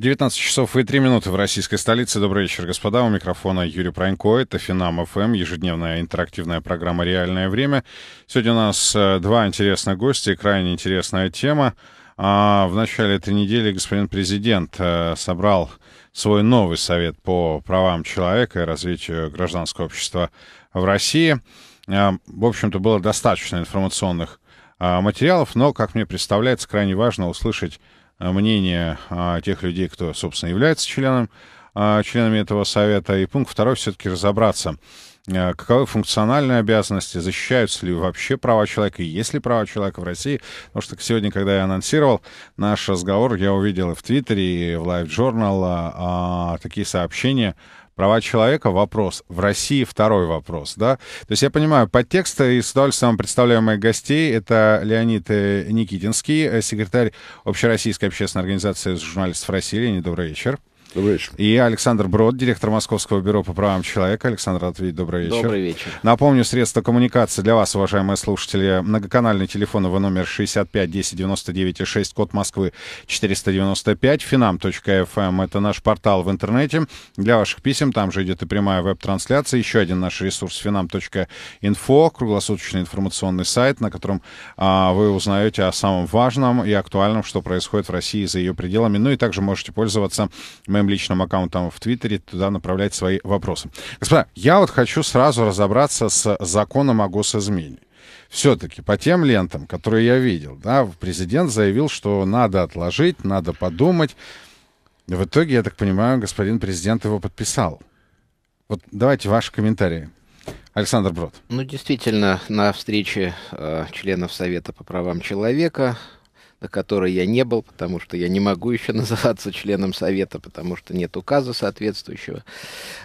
19 часов и 3 минуты в российской столице. Добрый вечер, господа. У микрофона Юрий Пронько. Это Финам ФМ, ежедневная интерактивная программа «Реальное время». Сегодня у нас э, два интересных гостя и крайне интересная тема. А, в начале этой недели господин президент э, собрал свой новый совет по правам человека и развитию гражданского общества в России. Э, в общем-то, было достаточно информационных а, материалов, но, как мне представляется, крайне важно услышать Э, мнение э, тех людей, кто, собственно, является членом, э, членами этого совета. И пункт второй все-таки разобраться, каковы функциональные обязанности, защищаются ли вообще права человека, и есть ли права человека в России. Потому что сегодня, когда я анонсировал наш разговор, я увидел в Твиттере, и в Live Journal а, такие сообщения, Права человека — вопрос. В России — второй вопрос, да? То есть я понимаю, подтексты и с удовольствием представляю моих гостей. Это Леонид э, Никитинский, э, секретарь Общероссийской общественной организации журналистов России. Леонид, добрый вечер. Добрый вечер. И Александр Брод, директор Московского бюро по правам человека. Александр ответь. добрый вечер. Добрый вечер. Напомню, средства коммуникации для вас, уважаемые слушатели, многоканальный телефон его номер 65 10 99 6, код Москвы 495, finam.fm, эм. это наш портал в интернете. Для ваших писем там же идет и прямая веб-трансляция. Еще один наш ресурс finam.info, круглосуточный информационный сайт, на котором а, вы узнаете о самом важном и актуальном, что происходит в России за ее пределами. Ну и также можете пользоваться мы моим личным аккаунтом в Твиттере, туда направлять свои вопросы. Господа, я вот хочу сразу разобраться с законом о госизмене все-таки по тем лентам, которые я видел, да, президент заявил, что надо отложить, надо подумать. В итоге, я так понимаю, господин президент его подписал. Вот давайте ваши комментарии. Александр Брод. Ну, действительно, на встрече э, членов Совета по правам человека на которой я не был, потому что я не могу еще называться членом Совета, потому что нет указа соответствующего.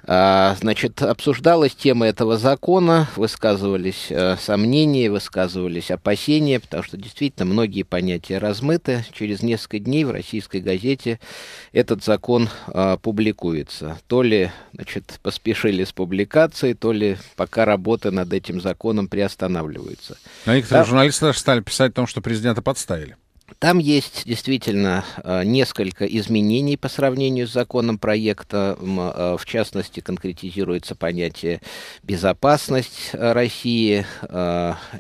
А, значит, обсуждалась тема этого закона, высказывались э, сомнения, высказывались опасения, потому что действительно многие понятия размыты. Через несколько дней в российской газете этот закон э, публикуется. То ли значит, поспешили с публикацией, то ли пока работы над этим законом приостанавливаются. А некоторые да. журналисты даже стали писать о том, что президента подставили. Там есть действительно э, несколько изменений по сравнению с законом проекта. Э, в частности, конкретизируется понятие «безопасность э, России».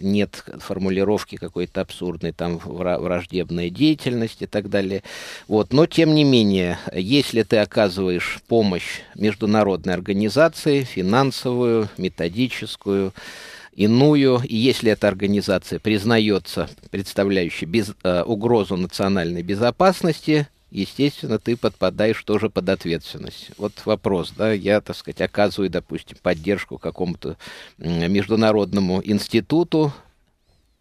Нет формулировки какой-то абсурдной, там враждебная деятельность и так далее. Вот. Но, тем не менее, если ты оказываешь помощь международной организации, финансовую, методическую, иную, и если эта организация признается представляющей без, э, угрозу национальной безопасности, естественно, ты подпадаешь тоже под ответственность. Вот вопрос, да, я, так сказать, оказываю, допустим, поддержку какому-то международному институту,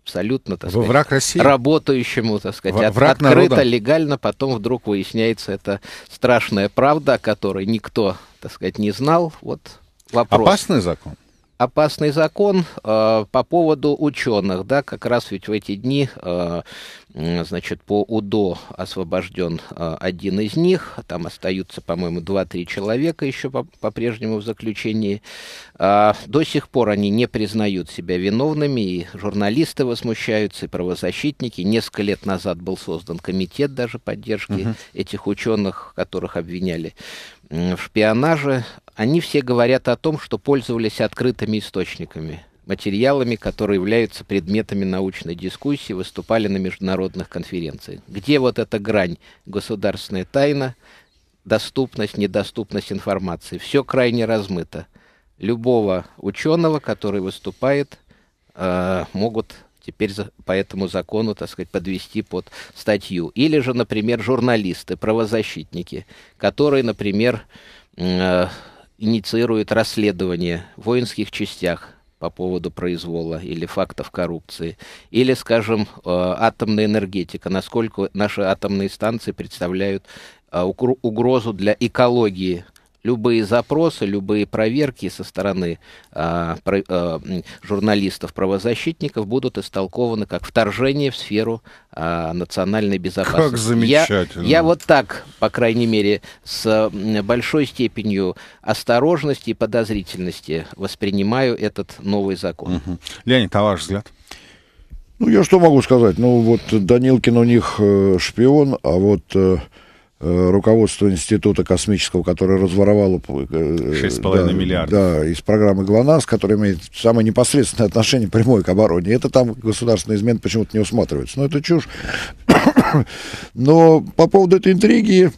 абсолютно, так сказать, враг России? работающему, так сказать, Во- враг открыто, народа. легально, потом вдруг выясняется эта страшная правда, о которой никто, так сказать, не знал. Вот вопрос. Опасный закон? опасный закон э, по поводу ученых, да, как раз ведь в эти дни, э, значит, по УДО освобожден э, один из них, там остаются, по-моему, 2-3 человека еще по-прежнему в заключении. Э, до сих пор они не признают себя виновными, и журналисты возмущаются, и правозащитники. Несколько лет назад был создан комитет даже поддержки угу. этих ученых, которых обвиняли в шпионаже, они все говорят о том, что пользовались открытыми источниками, материалами, которые являются предметами научной дискуссии, выступали на международных конференциях. Где вот эта грань государственная тайна, доступность, недоступность информации? Все крайне размыто. Любого ученого, который выступает, э, могут теперь за, по этому закону, так сказать, подвести под статью. Или же, например, журналисты, правозащитники, которые, например, э, инициируют расследование в воинских частях по поводу произвола или фактов коррупции, или, скажем, э, атомная энергетика, насколько наши атомные станции представляют э, угрозу для экологии любые запросы, любые проверки со стороны э, про, э, журналистов, правозащитников будут истолкованы как вторжение в сферу э, национальной безопасности. Как замечательно. Я, я вот так, по крайней мере, с большой степенью осторожности и подозрительности воспринимаю этот новый закон. Угу. Леонид, а ваш взгляд? Ну, я что могу сказать? Ну, вот Данилкин у них э, шпион, а вот э, Э, руководство Института космического, которое разворовало... 6,5 э, да, миллиардов. Да, из программы ГЛОНАСС, которая имеет самое непосредственное отношение прямое к обороне. Это там государственный измен почему-то не усматривается. Но это чушь. Но по поводу этой интриги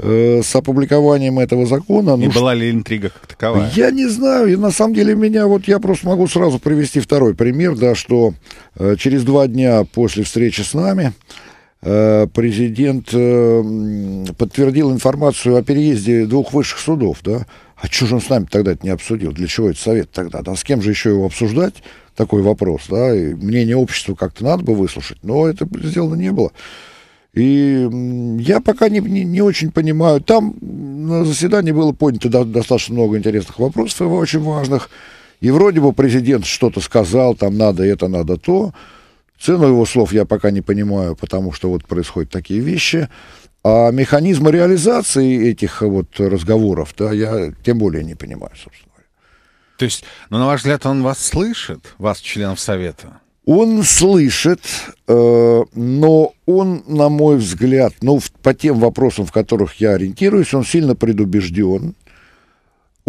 э, с опубликованием этого закона. Не ну, была ли интрига как таковая? Я не знаю. И на самом деле меня вот я просто могу сразу привести второй пример, да, что э, через два дня после встречи с нами Э, президент э, подтвердил информацию о переезде двух высших судов, да? А что же он с нами тогда это не обсудил? Для чего этот совет тогда? Да с кем же еще его обсуждать? Такой вопрос, да? И мнение общества как-то надо бы выслушать, но это сделано не было. И я пока не, не, не очень понимаю. Там на заседании было поднято до, достаточно много интересных вопросов, очень важных. И вроде бы президент что-то сказал, там надо это, надо то. Цену его слов я пока не понимаю, потому что вот происходят такие вещи. А механизмы реализации этих вот разговоров, да, я тем более не понимаю, собственно говоря. То есть, ну, на ваш взгляд, он вас слышит, вас, членов Совета? Он слышит, э, но он, на мой взгляд, ну, в, по тем вопросам, в которых я ориентируюсь, он сильно предубежден. Э,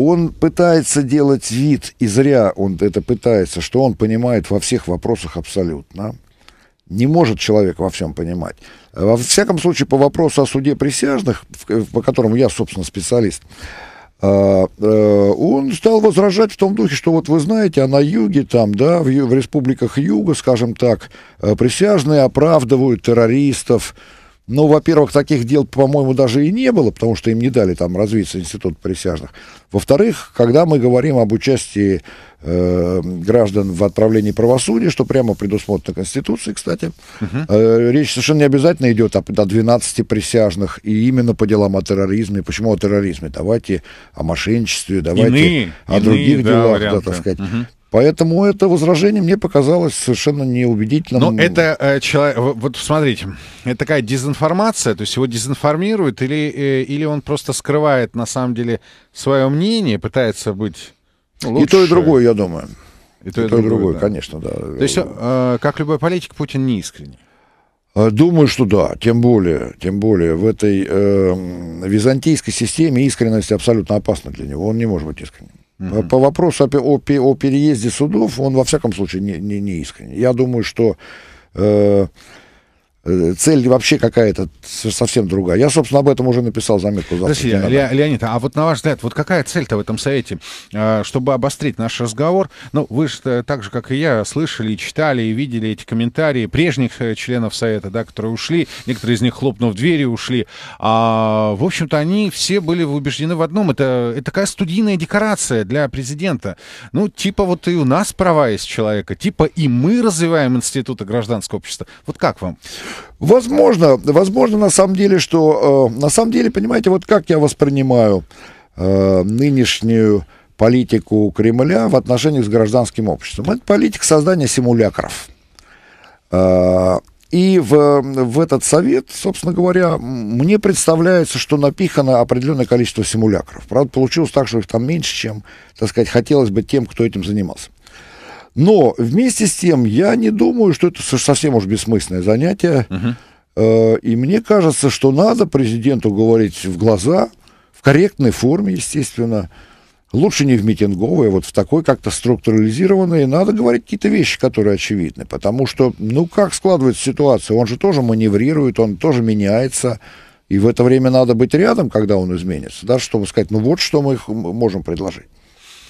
он пытается делать вид, и зря он это пытается, что он понимает во всех вопросах абсолютно. Не может человек во всем понимать. Во всяком случае, по вопросу о суде присяжных, по которому я, собственно, специалист, а, э, он стал возражать в том духе, что вот вы знаете, а на юге там, да, в, в республиках юга, скажем так, э, присяжные оправдывают террористов, ну, во-первых, таких дел, по-моему, даже и не было, потому что им не дали там развиться институт присяжных. Во-вторых, когда мы говорим об участии э, граждан в отправлении правосудия, что прямо предусмотрено Конституцией, кстати, uh э, речь совершенно не обязательно идет о, о 12 присяжных, и именно по делам о терроризме. Почему о терроризме? Давайте о мошенничестве, давайте иные, о других иные, делах, да, так сказать. uh Поэтому это возражение мне показалось совершенно неубедительным. Но это э, человек, вот смотрите, это такая дезинформация, то есть его дезинформируют или, э, или он просто скрывает на самом деле свое мнение, пытается быть лучше. И то, и другое, я думаю. И то, и, и, то, и другое, да. конечно, да. То есть, э, как любой политик, Путин не искренний. Э, думаю, что да, тем более, тем более в этой э, византийской системе искренность абсолютно опасна для него, он не может быть искренним. Угу. По вопросу о, о, о переезде судов, он во всяком случае не, не, не искренне. Я думаю, что э, Э, цель вообще какая-то совсем другая. Я, собственно, об этом уже написал заметку завтра. Ле- Леонид, а вот на ваш взгляд, вот какая цель-то в этом совете, а, чтобы обострить наш разговор? Ну, вы же э, так же, как и я, слышали, читали и видели эти комментарии прежних э, членов совета, да, которые ушли, некоторые из них, хлопнув дверью, ушли. А, в общем-то, они все были убеждены в одном. Это, это такая студийная декорация для президента. Ну, типа вот и у нас права есть человека, типа и мы развиваем институты гражданского общества. Вот как вам? Возможно, возможно, на самом деле, что... Э, на самом деле, понимаете, вот как я воспринимаю э, нынешнюю политику Кремля в отношениях с гражданским обществом. Это политика создания симулякров. Э, и в, в этот совет, собственно говоря, мне представляется, что напихано определенное количество симулякров. Правда, получилось так, что их там меньше, чем, так сказать, хотелось бы тем, кто этим занимался. Но вместе с тем я не думаю, что это совсем уж бессмысленное занятие. Угу. И мне кажется, что надо президенту говорить в глаза, в корректной форме, естественно. Лучше не в митинговой, вот в такой как-то структурализированной. Надо говорить какие-то вещи, которые очевидны. Потому что, ну, как складывается ситуация? Он же тоже маневрирует, он тоже меняется. И в это время надо быть рядом, когда он изменится. Да, чтобы сказать, ну вот что мы можем предложить.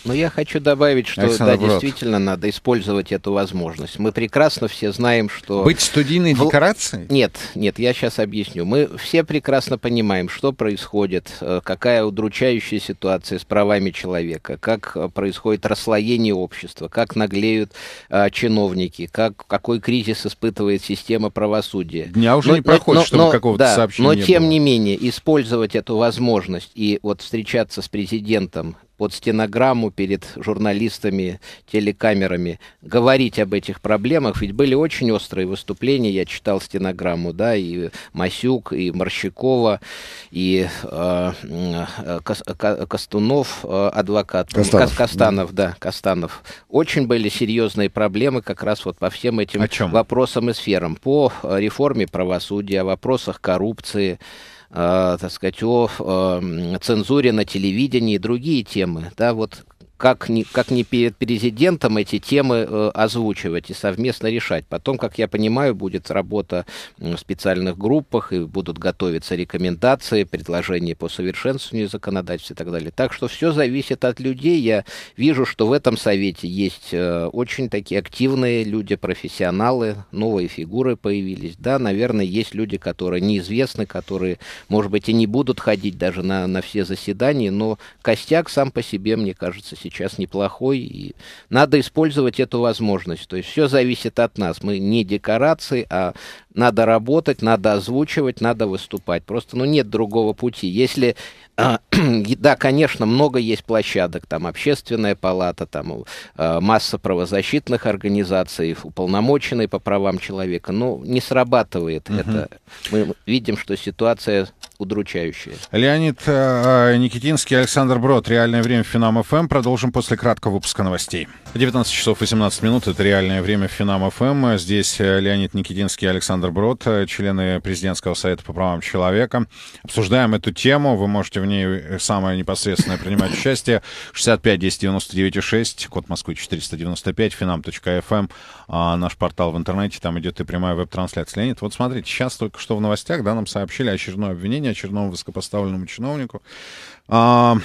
Но я хочу добавить, что Александр да, Брод. действительно надо использовать эту возможность. Мы прекрасно все знаем, что... Быть студийной в... декорацией? Нет, нет, я сейчас объясню. Мы все прекрасно понимаем, что происходит, э, какая удручающая ситуация с правами человека, как э, происходит расслоение общества, как наглеют а, чиновники, как, какой кризис испытывает система правосудия. Дня уже но, не проходит, но, чтобы какого-то да, сообщения Но тем было. не менее, использовать эту возможность и вот встречаться с президентом под стенограмму перед журналистами, телекамерами говорить об этих проблемах, ведь были очень острые выступления, я читал стенограмму, да, и Масюк, и Морщакова, и э, э, Костунов, э, адвокат, ну, Костанов, Костанов да. да, Костанов. Очень были серьезные проблемы как раз вот по всем этим вопросам и сферам. По а, реформе правосудия, о вопросах коррупции, Э, так сказать, о э, цензуре на телевидении и другие темы. Да, вот как не, как не перед президентом эти темы э, озвучивать и совместно решать. Потом, как я понимаю, будет работа в специальных группах и будут готовиться рекомендации, предложения по совершенствованию законодательства и так далее. Так что все зависит от людей. Я вижу, что в этом совете есть э, очень такие активные люди, профессионалы, новые фигуры появились. Да, наверное, есть люди, которые неизвестны, которые, может быть, и не будут ходить даже на, на все заседания, но костяк сам по себе, мне кажется, сейчас сейчас неплохой, и надо использовать эту возможность. То есть все зависит от нас. Мы не декорации, а надо работать, надо озвучивать, надо выступать. Просто, ну, нет другого пути. Если а, да, конечно, много есть площадок, там общественная палата, там э, масса правозащитных организаций, уполномоченные по правам человека, но ну, не срабатывает угу. это. Мы видим, что ситуация удручающее. Леонид э, э, Никитинский, Александр Брод. Реальное время Финам ФМ. Продолжим после краткого выпуска новостей. 19 часов 18 минут. Это реальное время Финам ФМ. Здесь э, Леонид Никитинский, Александр Брод, э, члены президентского совета по правам человека. Обсуждаем эту тему. Вы можете в ней самое непосредственное принимать участие. 65 10 99 6, код Москвы 495, finam.fm. Эм. А, наш портал в интернете. Там идет и прямая веб-трансляция. Леонид, вот смотрите, сейчас только что в новостях да, нам сообщили очередное обвинение обращение очередному высокопоставленному чиновнику. А,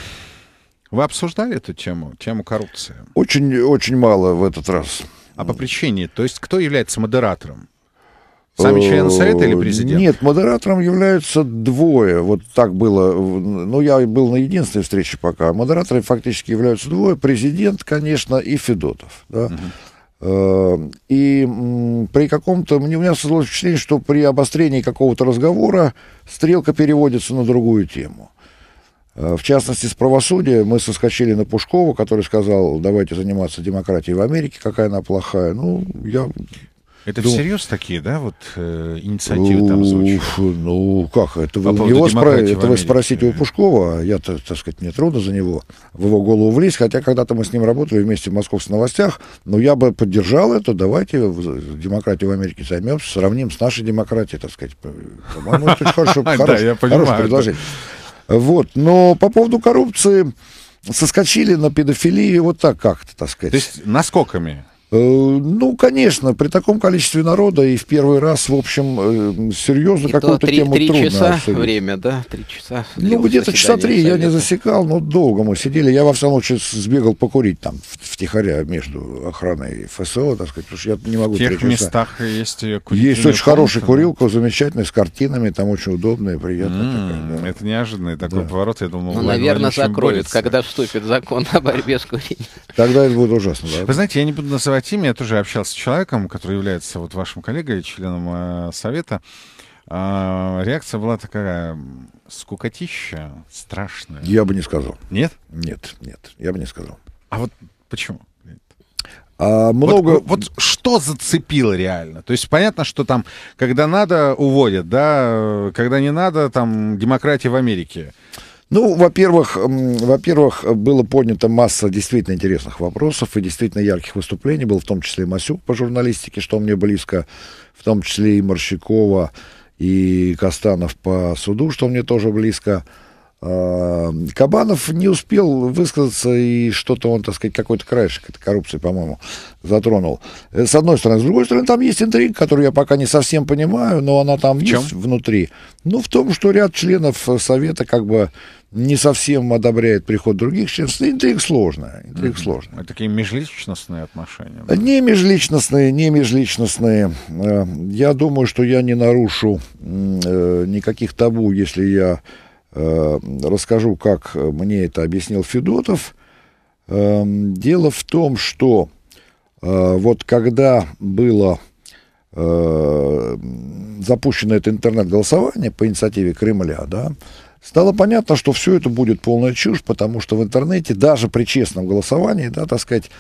вы обсуждали эту тему, тему коррупции? Очень, очень мало в этот раз. А по причине, то есть кто является модератором? Сами члены Совета или э, президент? Нет, модератором являются двое. Вот так было. Ну, я был на единственной встрече пока. Модераторы фактически являются двое. Президент, конечно, и Федотов. Да? Угу. Э, и при каком-то... У меня создалось впечатление, что при обострении какого-то разговора стрелка переводится на другую тему. Э, в частности, с правосудия мы соскочили на Пушкова, который сказал, давайте заниматься демократией в Америке, какая она плохая. Ну, я это Дум... Ну, всерьез такие, да, вот э, инициативы ну, там звучат? Ну, как, это вы, его спро... это вы спросите у Пушкова, а я, так, так сказать, мне трудно за него, в его голову влезть, хотя когда-то мы с ним работали вместе в «Московских новостях», но я бы поддержал это, давайте демократию в Америке займемся, сравним с нашей демократией, так сказать. По-моему, это хорошее предложение. Вот, но по поводу коррупции соскочили на педофилии, вот так как-то, так сказать. То есть наскоками? Э, ну, конечно, при таком количестве народа и в первый раз, в общем, э, серьезно какую-то тему три трудно. Три часа обсудить. время, да, три часа. Ну, где-то часа три совета. я не засекал, но долго мы сидели. Я во всяком случае сбегал покурить там в втихаря между охраной и ФСО, так сказать, потому что я не могу В тех местах есть курительная Есть очень хорошая курилка, замечательная, с картинами, там очень удобная, приятная. Mm, такая, да. Это неожиданный такой да. поворот, я думал. Ну, наверное, закроют, когда вступит закон о борьбе с курением. Тогда это будет ужасно. Да? Вы знаете, я не буду называть говоря я тоже общался с человеком, который является вот вашим коллегой, членом э, совета. А, реакция была такая скукотища, страшная. Я бы не сказал. Нет? Нет, нет, я бы не сказал. А вот почему? А, много... Вот, вот что зацепило реально? То есть понятно, что там, когда надо, уводят, да, э, когда не надо, там демократия в Америке. Ну, во-первых, во-первых, было поднято масса действительно интересных вопросов и действительно ярких выступлений. Был в том числе и Масюк по журналистике, что мне близко, в том числе и Морщикова, и Костанов по суду, что мне тоже близко. Э, Кабанов не успел высказаться, и что-то он, так сказать, какой-то краешек этой коррупции, по-моему, затронул. Э, с одной стороны. С другой стороны, там есть интриг, которую я пока не совсем понимаю, но она там в чем? есть внутри. Ну, в том, что ряд членов Совета как бы не совсем одобряет приход других членов. Ну, интриг сложная. интриг mm-hmm. сложная. Это такие межличностные отношения? Да? Не межличностные, не межличностные. Э, я думаю, что я не нарушу никаких табу, если я Э, расскажу, как мне это объяснил Федотов. Эм, дело в том, что э, вот когда было э, запущено это интернет-голосование по инициативе Кремля, да, стало понятно, что все это будет полная чушь, потому что в интернете даже при честном голосовании, да, так сказать,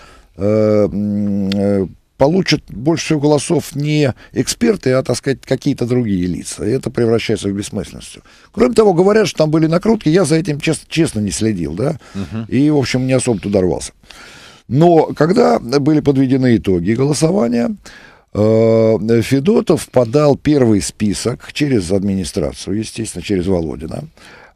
получат больше всего голосов не эксперты, а, так сказать, какие-то другие лица. И это превращается в бессмысленность. Кроме того, говорят, что там были накрутки, я за этим честно, честно не следил, да, угу. и, в общем, не особо туда рвался. Но когда были подведены итоги голосования, э, Федотов подал первый список через администрацию, естественно, через Володина.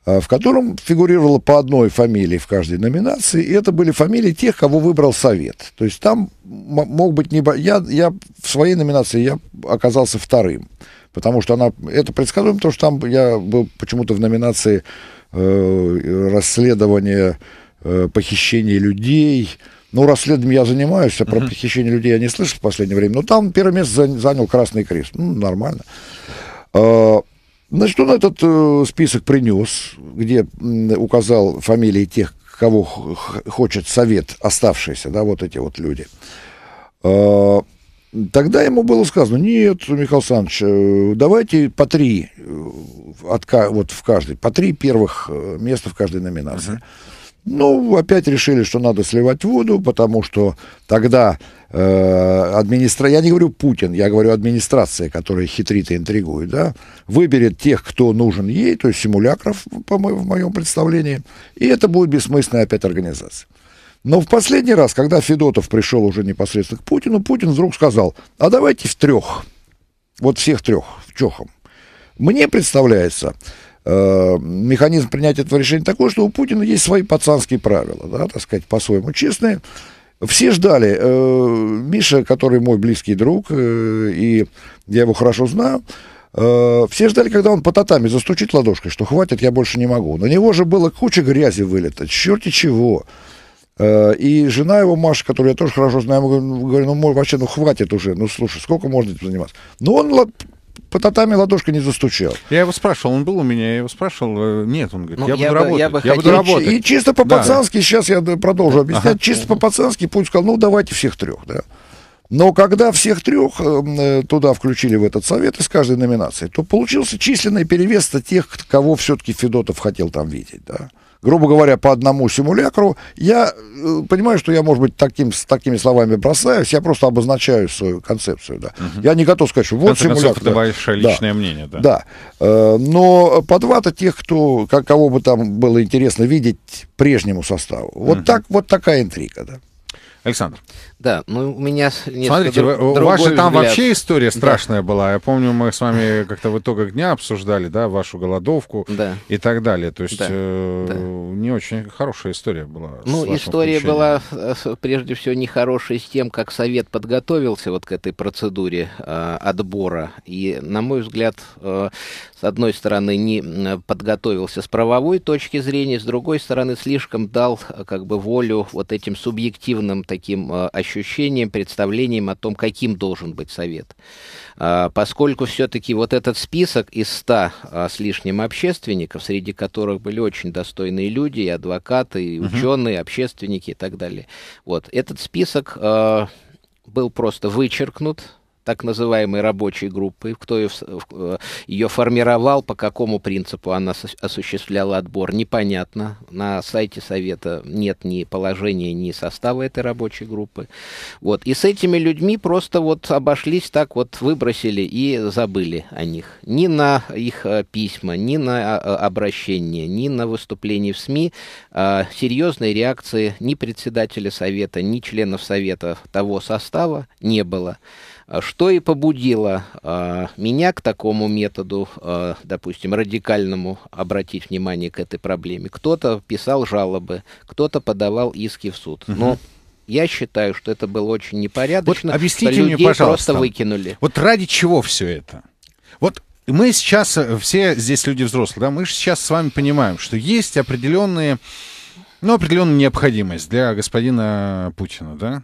Э, в котором фигурировало по одной фамилии в каждой номинации, и это были фамилии тех, кого выбрал совет. То есть там мог быть не... Я, я в своей номинации я оказался вторым, потому что она... Это предсказуемо, потому что там я был почему-то в номинации э, расследование э, похищения людей, ну, расследованием я занимаюсь, а про uh-huh. похищение людей я не слышал в последнее время. Но там первое место занял Красный Крест. Ну, нормально. Э, Значит, он этот э, список принес, где указал фамилии тех, кого хочет совет, оставшиеся, да, вот эти вот люди. А, тогда ему было сказано, нет, Михаил Александрович, э, давайте по три, э, от, вот в каждой, по три первых места в каждой номинации. Uh-huh. Ну, опять решили, что надо сливать воду, потому что тогда э, администра... Я не говорю Путин, я говорю администрация, которая хитрит и интригует, да, выберет тех, кто нужен ей, то есть симулякров, по мо... в моем представлении, и это будет бессмысленная опять организация. Но в последний раз, когда Федотов пришел уже непосредственно к Путину, Путин вдруг сказал, а давайте в трех, вот всех трех, в чехом. Мне представляется, Э, механизм принятия этого решения такой, что у Путина есть свои пацанские правила, да, так сказать, по-своему честные. Все ждали. Э, Миша, который мой близкий друг, э, и я его хорошо знаю, все ждали, когда он по татами застучит ладошкой, что хватит, я больше не могу. На него же было куча грязи вылета, черти чего. И жена его, Маша, которую я тоже хорошо знаю, говорит, ну, вообще, ну, хватит уже, ну, слушай, сколько можно этим заниматься? Но он по татами ладошка не застучал. Я его спрашивал, он был у меня, я его спрашивал, э, нет, он говорит, ну, я, я, буду бы, работать, я, бы я буду работать. И, и чисто по-пацански, да. сейчас я продолжу объяснять, ага. чисто по-пацански Путин сказал, ну давайте всех трех, да. Но когда всех трех эм, э, туда включили в этот совет из каждой номинации, то получился численный перевес тех, кого все-таки Федотов хотел там видеть, да грубо говоря, по одному симулякру. Я э, понимаю, что я, может быть, таким, с такими словами бросаюсь, я просто обозначаю свою концепцию. Да. Угу. Я не готов сказать, что вот симулятор. Концов, это да. ваше личное да. мнение. Да. да. Э, но подвата тех, кто, как, кого бы там было интересно видеть прежнему составу. Вот, угу. так, вот такая интрига. Да. Александр. Да, ну у меня Смотрите, вы, у вас же там взгляд. вообще история страшная да. была. Я помню, мы с вами как-то в итогах дня обсуждали, да, вашу голодовку да. и так далее. То есть да. Э, да. не очень хорошая история была. Ну, история включением. была э, прежде всего нехорошей с тем, как совет подготовился вот к этой процедуре э, отбора. И, на мой взгляд, э, с одной стороны, не э, подготовился с правовой точки зрения, с другой стороны, слишком дал э, как бы волю вот этим субъективным таким э, ощущением, представлением о том, каким должен быть совет. А, поскольку все-таки вот этот список из ста а, с лишним общественников, среди которых были очень достойные люди, и адвокаты, и ученые, общественники и так далее, вот этот список э, был просто вычеркнут так называемой рабочей группы, кто ее, э, ее формировал, по какому принципу она осуществляла отбор, непонятно. На сайте Совета нет ни положения, ни состава этой рабочей группы. Вот. И с этими людьми просто вот обошлись так вот, выбросили и забыли о них. Ни на их э, письма, ни на а, а, обращения, ни на выступления в СМИ а, серьезной реакции ни председателя Совета, ни членов Совета того состава не было. А что и побудило э, меня к такому методу, э, допустим, радикальному обратить внимание к этой проблеме? Кто-то писал жалобы, кто-то подавал иски в суд. Но я считаю, что это было очень непорядочно. Вот объясните что людей мне, пожалуйста, просто выкинули. Вот ради чего все это? Вот мы сейчас, э, все здесь люди взрослые, да, мы же сейчас с вами понимаем, что есть определенные, ну, определенная необходимость для господина Путина, да?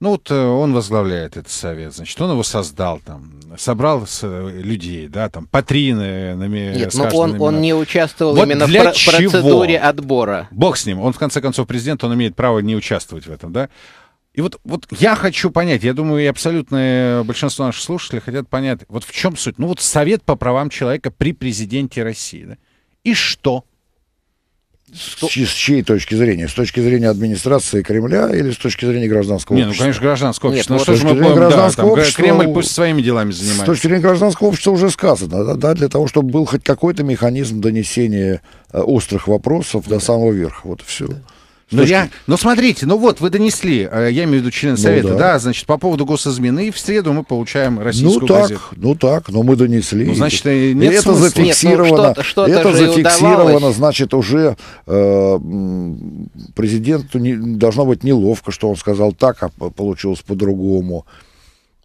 Ну вот э, он возглавляет этот совет, значит, он его создал там, собрал э, людей, да, там, патрины, э, нами номера. Нет, но ну, он, он не участвовал вот именно для в чего? процедуре отбора. Бог с ним, он в конце концов президент, он имеет право не участвовать в этом, да. И вот, вот я хочу понять, я думаю, и абсолютное большинство наших слушателей хотят понять, вот в чем суть. Ну вот совет по правам человека при президенте России, да. И что? С, с чьей точки зрения? С точки зрения администрации Кремля или с точки зрения гражданского не, ну, общества? Не, ну, конечно, гражданского общества. Нет, ну, ну, что же мы будем, да, там, общества, Кремль пусть своими делами занимается. С точки зрения гражданского общества уже сказано, да, да для того, чтобы был хоть какой-то механизм донесения э, острых вопросов да. до самого верха. Вот и все. Да. Но ну, я, ну смотрите, ну вот вы донесли, э, я имею в виду член ну совета, ну, да. да, значит по поводу госизмены и в среду мы получаем российскую ну, так, газету. Ну так, но мы донесли. Ну, значит э, нет это зафиксировано, нет, ну, что это зафиксировано, значит уже э, президенту не, должно быть неловко, что он сказал так, а получилось по-другому.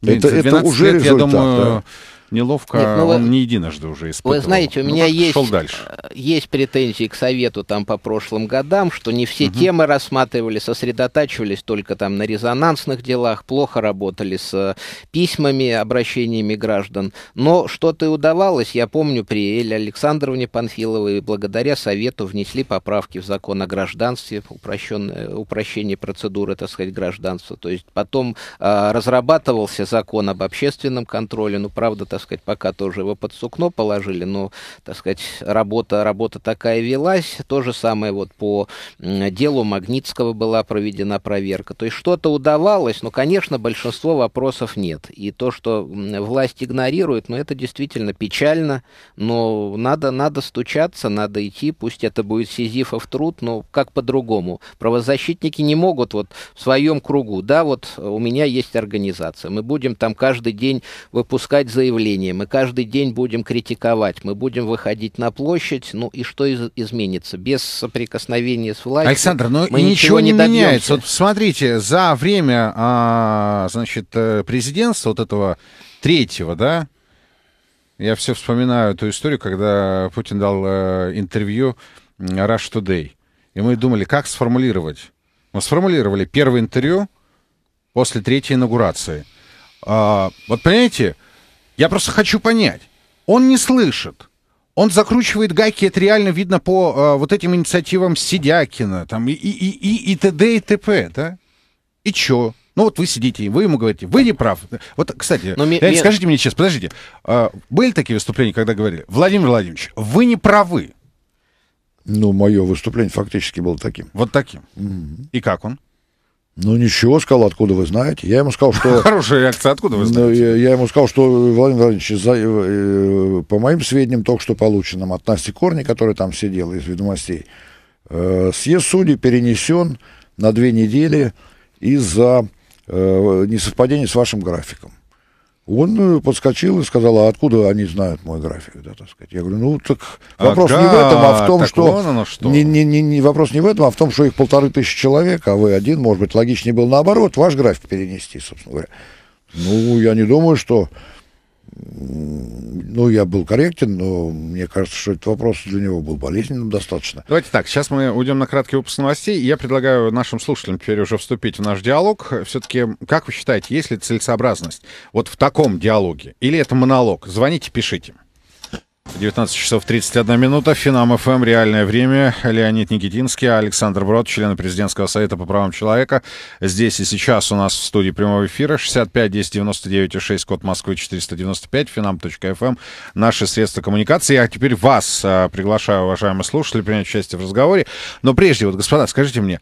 Это, это уже лет, результат. Я думаю, да неловко, Нет, ну, он вы, не единожды уже испытывал. Вы знаете, у ну, меня есть, шел дальше. Э, есть претензии к совету там по прошлым годам, что не все угу. темы рассматривали, сосредотачивались только там на резонансных делах, плохо работали с э, письмами, обращениями граждан. Но что-то и удавалось. Я помню, при Эле Александровне Панфиловой благодаря совету внесли поправки в закон о гражданстве, э, упрощение процедуры, так сказать, гражданства. То есть потом э, разрабатывался закон об общественном контроле, ну, правда, так сказать, пока тоже его под сукно положили, но, так сказать, работа, работа такая велась. То же самое вот по делу Магнитского была проведена проверка. То есть что-то удавалось, но, конечно, большинство вопросов нет. И то, что власть игнорирует, ну, это действительно печально, но надо, надо стучаться, надо идти, пусть это будет сизифов труд, но как по-другому. Правозащитники не могут вот в своем кругу, да, вот у меня есть организация, мы будем там каждый день выпускать заявления, направлении. Мы каждый день будем критиковать, мы будем выходить на площадь, ну и что из изменится? Без соприкосновения с властью Александр, ну мы ничего, не, не меняется. Вот смотрите, за время, а, значит, э, президентства вот этого третьего, да, я все вспоминаю эту историю, когда Путин дал э, интервью Rush Today. И мы думали, как сформулировать. Мы сформулировали первое интервью после третьей инаугурации. А, вот понимаете, я просто хочу понять. Он не слышит. Он закручивает гайки, это реально видно по э, вот этим инициативам Сидякина, там, и, и, и, и т.д. и т.п., да? И чё? Ну вот вы сидите, вы ему говорите, вы не прав. Вот, кстати, Но ми- э, ми- скажите мне сейчас, подождите, э, были такие выступления, когда говорили, Владимир Владимирович, вы не правы? Ну, мое выступление фактически было таким. Вот таким. Mm-hmm. И как он? Ну ничего, сказал, откуда вы знаете. Я ему сказал, что... Хорошая реакция, откуда вы ну, знаете? Я, ему сказал, что, Владимир Владимирович, за, э, э, по моим сведениям, только что полученным от Насти Корни, которая там сидела из ведомостей, э, съезд судей перенесен на две недели из-за несовпадения с вашим графиком. Он э, подскочил и сказал, а откуда они знают мой график, да, так сказать. Я говорю, ну, так вопрос ага, не в этом, а в том, что... что. Не, не, не, не, вопрос не в этом, а в том, что их полторы тысячи человек, а вы один, может быть, логичнее было наоборот, ваш график перенести, собственно говоря. Ну, я не думаю, что ну, я был корректен, но мне кажется, что этот вопрос для него был болезненным достаточно. Давайте так, сейчас мы уйдем на краткий выпуск новостей. Я предлагаю нашим слушателям теперь уже вступить в наш диалог. Все-таки, как вы считаете, есть ли целесообразность вот в таком диалоге? Или это монолог? Звоните, пишите. 19 часов 31 минута. Финам ФМ. Эм. Реальное время. Леонид Никитинский, Александр Брод, член президентского совета по правам человека. Здесь и сейчас у нас в студии прямого эфира 65 10 99 6, код Москвы 495, финам.фм. Эм. Наши средства коммуникации. Я а теперь вас ä, а, приглашаю, уважаемые слушатели, принять участие в разговоре. Но прежде, вот, господа, скажите мне,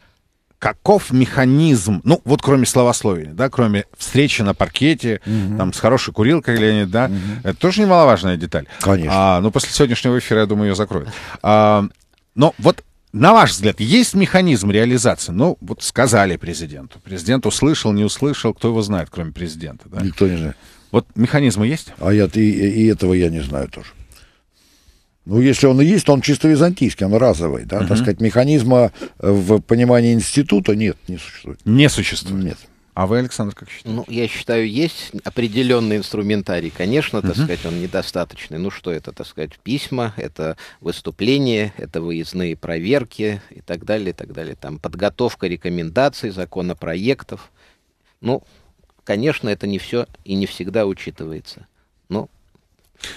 каков механизм, ну вот кроме словословия, да, кроме встречи на паркете, угу. там с хорошей курилкой Леонид, да, угу. это тоже немаловажная деталь. Конечно. А, ну после сегодняшнего эфира, я думаю, ее закроют. А, но вот на ваш взгляд, есть механизм реализации? Ну, вот сказали президенту. Президент услышал, не услышал, кто его знает, кроме президента. Да? Никто не знает. Вот механизмы есть? А я и, и этого я не знаю тоже. Ну, если он и есть, то он чисто византийский, он разовый, да, угу. так сказать, механизма э, в понимании института нет, не существует. Не существует. Нет. А вы, Александр, как считаете? Ну, я считаю, есть определенный инструментарий. Конечно, так uh -huh. сказать, он недостаточный. Ну, что это, так сказать, письма, это выступления, это выездные проверки и так далее, и так далее. Там подготовка рекомендаций, законопроектов. Ну, конечно, это не все и не всегда учитывается. Но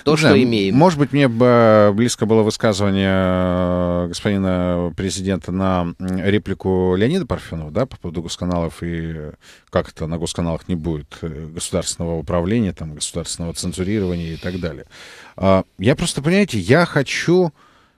то, не ну что знаю, имеем. Может быть, мне бы э, близко было высказывание э, господина президента на реплику Леонида Парфенова, да, по поводу госканалов и э, как это на госканалах не будет государственного управления, там, государственного цензурирования и так далее. А, я просто, понимаете, я хочу,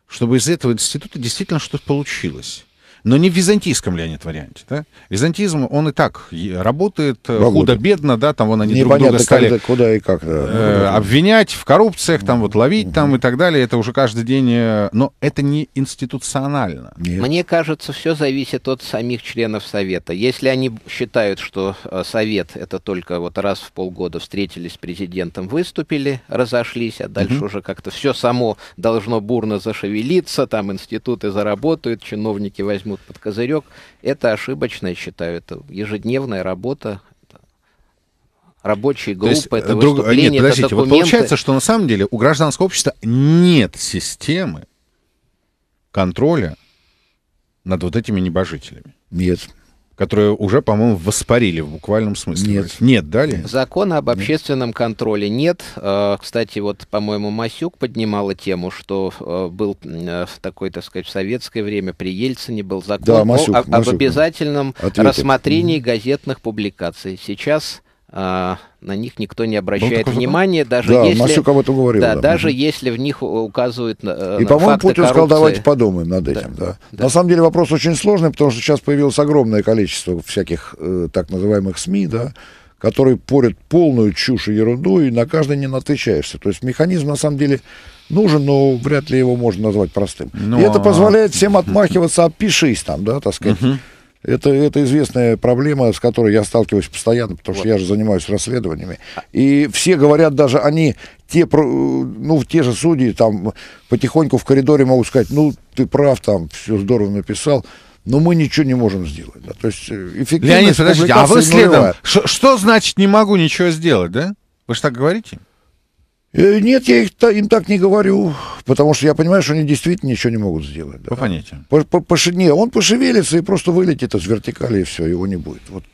чтобы из этого института действительно что-то получилось но не в византийском ли они варианте, да? Византизм, он и так работает э, худо-бедно, да, там вон они Непонятно, друг друга стали когда, куда и как, да. э, обвинять в коррупциях, там вот ловить там и так далее, это уже каждый день, э, но это не институционально. Нет. Мне кажется, все зависит от самих членов Совета. Если они считают, что э, Совет это только вот раз в полгода встретились с президентом, выступили, разошлись, а дальше угу. уже как-то все само должно бурно зашевелиться, там институты заработают, чиновники возьмут вот под козырек. Это ошибочно, я считаю. Это ежедневная работа, рабочие группы, есть, это э, друг... А, выступления, нет, подождите, это документы. Вот получается, что на самом деле у гражданского общества нет системы контроля над вот этими небожителями. Нет которые уже, по-моему, воспарили в буквальном смысле. Нет. Нет, дали? Закона об общественном нет. контроле нет. Э, кстати, вот, по-моему, Масюк поднимала тему, что э, был э, такой, так сказать, в советское время при Ельцине был закон да, Масюк, о, об, Масюк. обязательном Ответы. рассмотрении газетных публикаций. Сейчас а, на них никто не обращает ну, внимания, даже да, если об говорил, да, да, даже угу. если в них указывают на, э, и на по-моему Путин коррупции. сказал давайте подумаем над этим, да, да. да. На самом деле вопрос очень сложный, потому что сейчас появилось огромное количество всяких э, так называемых СМИ, да, которые порят полную чушь и ерунду и на каждый не натычаешься. То есть механизм на самом деле нужен, но вряд ли его можно назвать простым. Но... И это позволяет всем отмахиваться, опишись там, да, так сказать. Угу. Это, это известная проблема, с которой я сталкиваюсь постоянно, потому вот. что я же занимаюсь расследованиями. И все говорят, даже они, те, ну, те же судьи, там, потихоньку в коридоре могут сказать, ну, ты прав, там, все здорово написал, но мы ничего не можем сделать. Да? То есть э, эффективность Леонид, подождите, а вы следом, что, что значит не могу ничего сделать, да? Вы же так говорите? Э, нет, я их, им так не говорю, потому что я понимаю, что они действительно ничего не могут сделать. Да? По понятиям. По, по, по, не, он пошевелится и просто вылетит из вертикали, и все, его не будет. Вот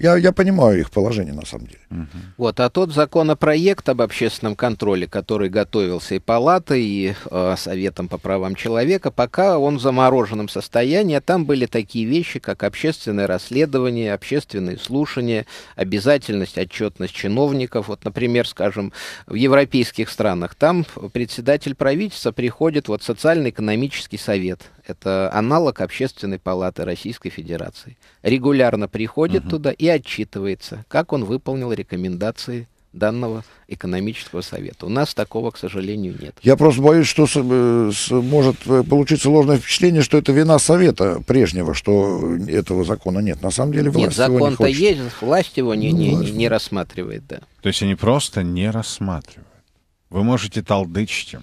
я, я понимаю их положение на самом деле. Угу. Вот, а тот законопроект об общественном контроле, который готовился и Палатой, и э, Советом по правам человека, пока он в замороженном состоянии, а там были такие вещи, как общественное расследование, общественные слушания, обязательность, отчетность чиновников. Вот, например, скажем, в европейских странах там председатель правительства приходит вот социально-экономический совет это аналог Общественной палаты Российской Федерации, регулярно приходит угу. туда и отчитывается, как он выполнил рекомендации данного экономического совета. У нас такого, к сожалению, нет. Я просто боюсь, что с, э, с, может э, получиться ложное впечатление, что это вина совета прежнего, что этого закона нет. На самом деле власть нет, закон-то не есть, власть его не, не, власть. не рассматривает, да. То есть они просто не рассматривают. Вы можете толдычить им,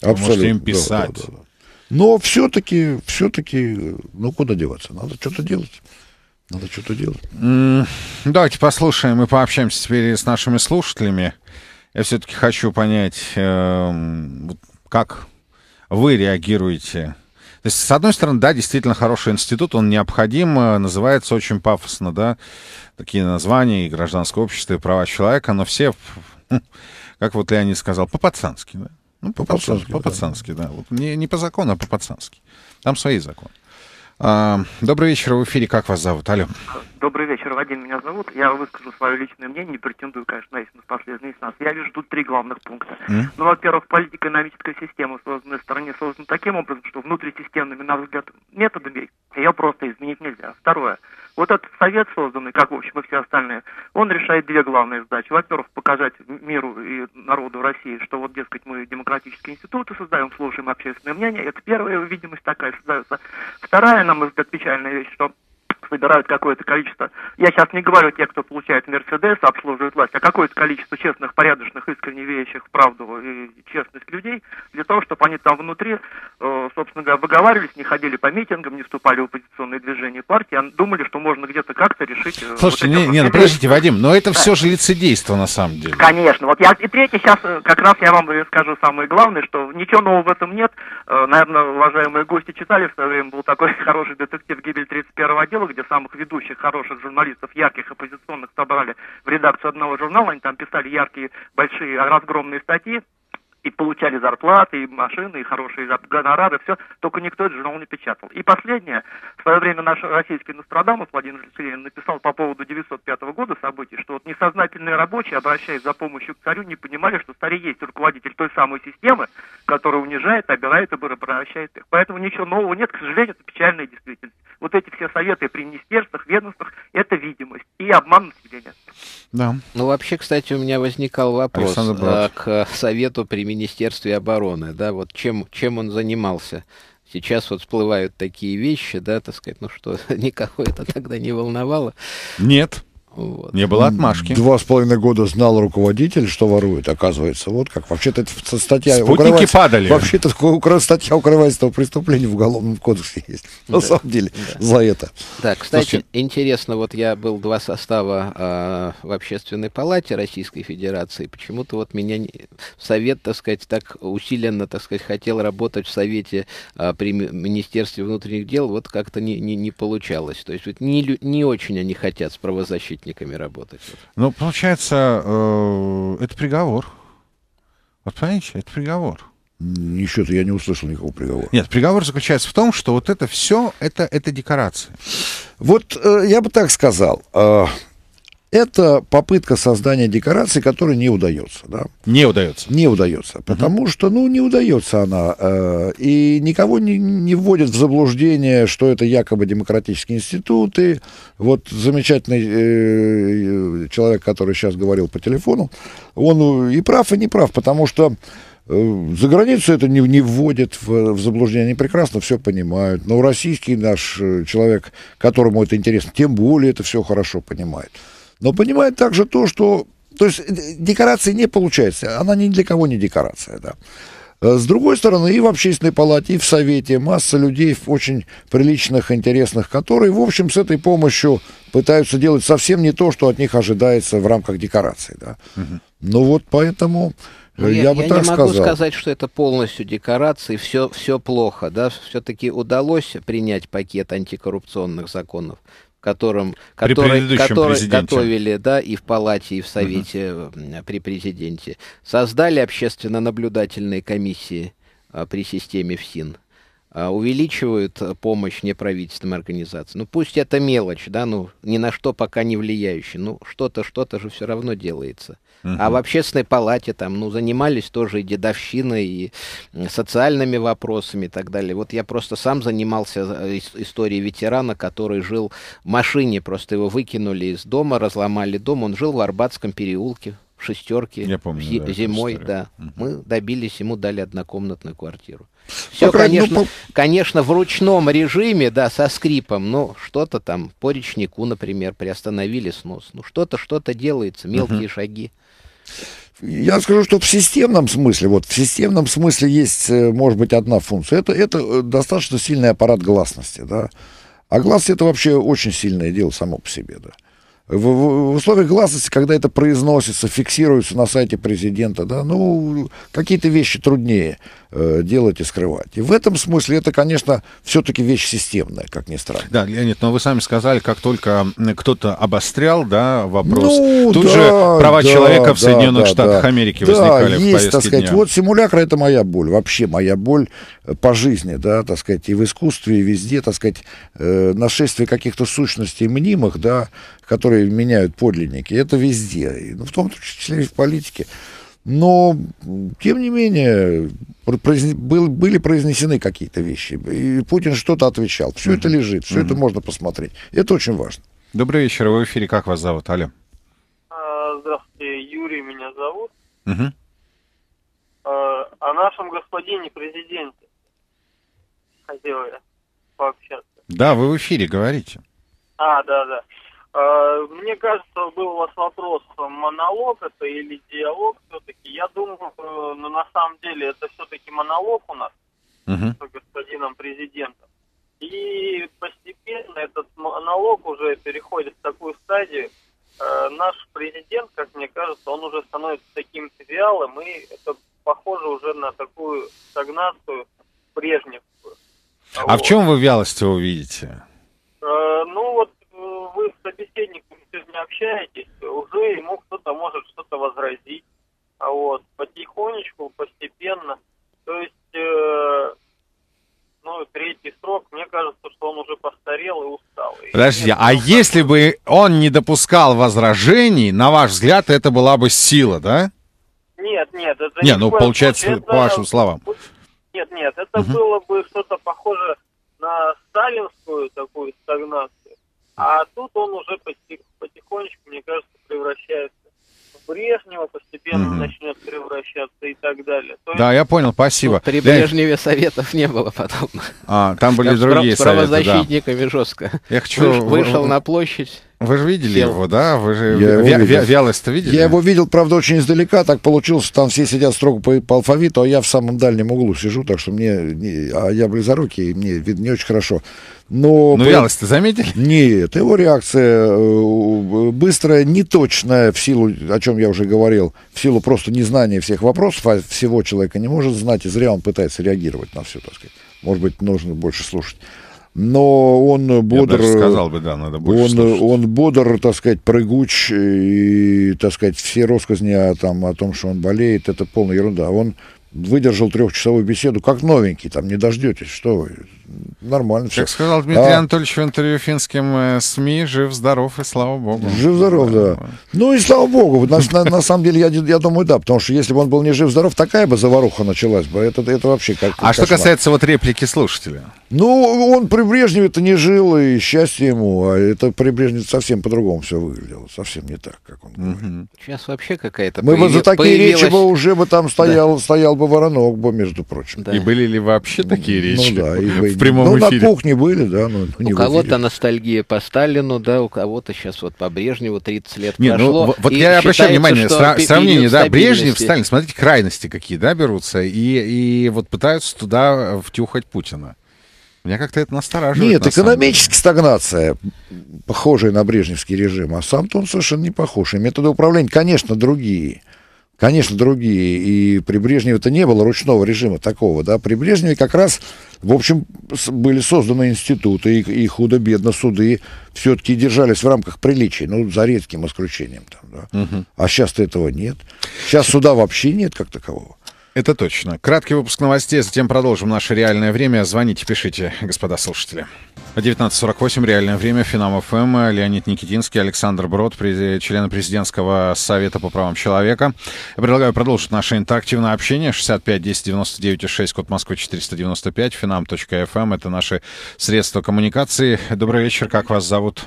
Абсолютно. вы можете им писать. Да, да, да. Но все-таки, все-таки, ну куда деваться? Надо что-то делать. Надо что-то делать. Давайте послушаем и пообщаемся теперь с нашими слушателями. Я все-таки хочу понять, эм, как вы реагируете. То есть, с одной стороны, да, действительно хороший институт, он необходим, э, называется очень пафосно, да, такие названия, и гражданское общество, и права человека, но все, как вот Леонид сказал, по-пацански, да. Ну, по-пацански, по пацански по пацански да. да. Вот не, не по закону, а по-пацански. Там свои законы. А, добрый вечер, в эфире. Как вас зовут? Алло. Добрый вечер, Вадим меня зовут. Я выскажу свое личное мнение, не претендую, конечно, на истину из нас. Я вижу тут три главных пункта. Mm. Ну, во-первых, политико-экономическая система, созданная в стране, создана таким образом, что внутрисистемными, на взгляд, методами ее просто изменить нельзя. Второе – вот этот совет созданный, как, в общем, и все остальные, он решает две главные задачи. Во-первых, показать миру и народу России, что вот, дескать, мы демократические институты создаем, слушаем общественное мнение. Это первая видимость такая создается. Вторая, нам, это печальная вещь, что выбирают какое-то количество, я сейчас не говорю тех, кто получает Мерседес, обслуживает власть, а какое-то количество честных, порядочных, искренне верящих в правду и честность людей, для того, чтобы они там внутри, э, собственно говоря, выговаривались, не ходили по митингам, не вступали в оппозиционные движения партии, а думали, что можно где-то как-то решить... Э, Слушайте, вот не, не, ну подождите, Вадим, но это все же лицедейство на самом деле. Конечно, вот я и третий сейчас, э, как раз я вам скажу самое главное, что ничего нового в этом нет. Наверное, уважаемые гости читали в свое время, был такой хороший детектив «Гибель 31 го отдела», где где самых ведущих, хороших журналистов, ярких оппозиционных собрали в редакцию одного журнала, они там писали яркие, большие, разгромные статьи, и получали зарплаты, и машины, и хорошие гонорары, все, только никто этот журнал не печатал. И последнее, в свое время наш российский Нострадамус Владимир Ленин написал по поводу 905 года событий, что вот несознательные рабочие, обращаясь за помощью к царю, не понимали, что царь есть руководитель той самой системы, которая унижает, обирает и обращает их. Поэтому ничего нового нет, к сожалению, это печальная действительность. Вот эти все советы при министерствах, ведомствах, это видимость и обман населения. Да. Ну, вообще, кстати, у меня возникал вопрос э, к совету применения Министерстве обороны, да, вот чем, чем он занимался. Сейчас вот всплывают такие вещи, да, так сказать, ну что, никого это тогда не волновало. Нет. Вот. Не было отмашки. Два с половиной года знал руководитель, что ворует, оказывается. Вот как. Вообще-то это статья... Спутники укрывать... падали. Вообще-то укр... статья укрывательства преступления в Уголовном кодексе есть. Да. На самом деле, да. за это. Да, кстати, Слушайте. интересно, вот я был два состава э, в Общественной палате Российской Федерации. Почему-то вот меня не... совет, так сказать, так усиленно, так сказать, хотел работать в совете э, при Министерстве внутренних дел. Вот как-то не, не, не получалось. То есть вот не, не очень они хотят с правозащитниками работниками работать. Ну, получается, э, это приговор. Вот понимаете, это приговор. Ничего-то я не услышал никакого приговора. Нет, приговор заключается в том, что вот это все, это, это декорация. Вот э, я бы так сказал. Э, это попытка создания декорации, которая не удается. Да? Не удается. Не удается. Потому угу. что, ну, не удается она. Э, и никого не, не вводит в заблуждение, что это якобы демократические институты. Вот замечательный э, э, человек, который сейчас говорил по телефону, он и прав, и не прав, потому что э, за границу это не, не вводит в, в заблуждение, они прекрасно все понимают. Но российский наш э, человек, которому это интересно, тем более это все хорошо понимает но понимает также то, что... То есть э, декорации не получается, она ни для кого не декорация, да. Э, с другой стороны, и в общественной палате, и в совете масса людей очень приличных, интересных, которые, в общем, с этой помощью пытаются делать совсем не то, что от них ожидается в рамках декорации, Да? Угу. Ну вот поэтому э, ну, я, я бы я так не могу сказал. сказать, что это полностью декорации, все, все плохо. Да? Все-таки удалось принять пакет антикоррупционных законов которым, при который, который готовили да, и в Палате, и в Совете угу. при президенте. Создали общественно-наблюдательные комиссии а, при системе ФСИН а, увеличивают а, помощь неправительственным организациям. Ну пусть это мелочь, да, ну ни на что пока не влияющий, ну что-то, что-то же все равно делается. Uh-huh. А в общественной палате там, ну занимались тоже и дедовщиной, и социальными вопросами и так далее. Вот я просто сам занимался а, историей ветерана, который жил в машине, просто его выкинули из дома, разломали дом, он жил в Арбатском переулке, в шестерке Я помню, зи- да, зимой, да. Угу. Мы добились, ему дали однокомнатную квартиру. Ну, Все, ну, конечно, ну, конечно, в ручном режиме, да, со скрипом, но что-то там по речнику, например, приостановили снос. Ну, что-то, что-то делается, мелкие угу. шаги. Я скажу, что в системном смысле, вот в системном смысле есть, э, может быть, одна функция. Это, это э, достаточно сильный аппарат гласности, да. А глаз это вообще очень сильное дело само по себе, да в, в условиях гласности, когда это произносится, фиксируется на сайте президента, да, ну, какие-то вещи труднее э, делать и скрывать. И в этом смысле это, конечно, все-таки вещь системная, как ни странно. Да, Леонид, но вы сами сказали, как только кто-то обострял, да, вопрос, ну, тут да, же права да, человека в Соединенных да, Штатах да, Америки да, возникали есть, в повестке так сказать, дня. Вот симулякра — это моя боль, вообще моя боль э, по жизни, да, так сказать, и в искусстве, и везде, так сказать, э, нашествие каких-то сущностей мнимых, да, которые меняют подлинники, это везде, ну, в том числе и в политике. Но, тем не менее, произне, был, были произнесены какие-то вещи. И Путин что-то отвечал. Все uh это лежит, все uh это можно посмотреть. Это очень важно. Добрый вечер, вы в эфире. Как вас зовут? Алло. А, здравствуйте, Юрий меня зовут. uh О нашем господине президенте хотел я пообщаться. Да, вы в эфире, говорите. А, да, да. Э, мне кажется, был у вас вопрос, монолог это или диалог все-таки. Я думаю, э, ну, на самом деле это все-таки монолог у нас uh-huh. с господином президентом. И постепенно этот монолог уже переходит в такую стадию. Э, наш президент, как мне кажется, он уже становится таким сериалом. и это похоже уже на такую стагнацию прежних. А вот. в чем вы вялость увидите? ну вот вы с собеседником сегодня общаетесь, уже ему кто-то может что-то возразить. А вот потихонечку, постепенно. То есть, э, ну, третий срок, мне кажется, что он уже постарел и устал. Подожди, а если бы он не допускал возражений, на ваш взгляд, это была бы сила, да? Нет, нет, это не, не ну получается случае, по вашим словам. Нет, нет, это угу. было бы что-то похоже на сталинскую такую стагнацию а тут он уже потихонечку, мне кажется, превращается в Брежнева, постепенно угу. начнет превращаться и так далее. То да, есть... я понял, спасибо. Ну, при Леонид... Брежневе советов не было потом. А, там были другие советы, С правозащитниками жестко. Я хочу... вышел на площадь. Вы же видели я... его, да? Вы же я его видел. вялость видели? Я его видел, правда, очень издалека. Так получилось, что там все сидят строго по, по алфавиту, а я в самом дальнем углу сижу, так что мне... Не... А я близорукий, и мне видно не очень хорошо. Но, Но ну, вялость-то заметили? Нет, его реакция э, э, быстрая, неточная, в силу, о чем я уже говорил, в силу просто незнания всех вопросов, а всего человека не может знать, и зря он пытается реагировать на все, так сказать. Может быть, нужно больше слушать но он бодр... Я сказал бы, да, надо больше он, слушать. он бодр, так сказать, прыгуч, и, так сказать, все россказни о, там, о том, что он болеет, это полная ерунда. А он выдержал трехчасовую беседу, как новенький, там не дождетесь, что вы, нормально. Как все. сказал Дмитрий а, Анатольевич в интервью финским э, СМИ, жив-здоров и слава богу. Жив-здоров, да. да. Ну и слава богу. На, на, на самом деле, я, я думаю, да, потому что если бы он был не жив-здоров, такая бы заваруха началась бы. Это, это вообще как А кошмар. что касается вот реплики слушателя? Ну, он при Брежневе-то не жил, и счастье ему. А это при Брежневе совсем по-другому все выглядело. Совсем не так, как он говорит. Сейчас вообще какая-то Мы появи... бы за такие появилась... речи бы уже бы там стоял, да. стоял бы воронок бы, между прочим. Да. И были ли вообще ну, такие ну речи? Ну да, и прямом ну, эфире. на кухне были, да. Но у кого-то ностальгия по Сталину, да, у кого-то сейчас вот по Брежневу 30 лет Не, ну, прошло. Ну, вот я обращаю внимание, сра- сравнение, да, Брежнев, Сталин, смотрите, крайности какие, да, берутся, и, и вот пытаются туда втюхать Путина. Меня как-то это настораживает. Нет, на экономическая стагнация, похожая на брежневский режим, а сам-то он совершенно не похож. И методы управления, конечно, другие конечно, другие. И при Брежневе-то не было ручного режима такого, да. При Брежневе как раз, в общем, были созданы институты, и, и худо-бедно суды все-таки держались в рамках приличий, ну, за редким исключением там, да. Угу. А сейчас-то этого нет. Сейчас суда вообще нет как такового. Это точно. Краткий выпуск новостей, затем продолжим наше реальное время. Звоните, пишите, господа слушатели. 19.48, реальное время, Финам ФМ, эм. Леонид Никитинский, Александр Брод, член президентского совета по правам человека. Я предлагаю продолжить наше интерактивное общение. 65 10 99 6, код Москвы 495, Финам.фм. Эм. Это наши средства коммуникации. Добрый вечер, как вас зовут?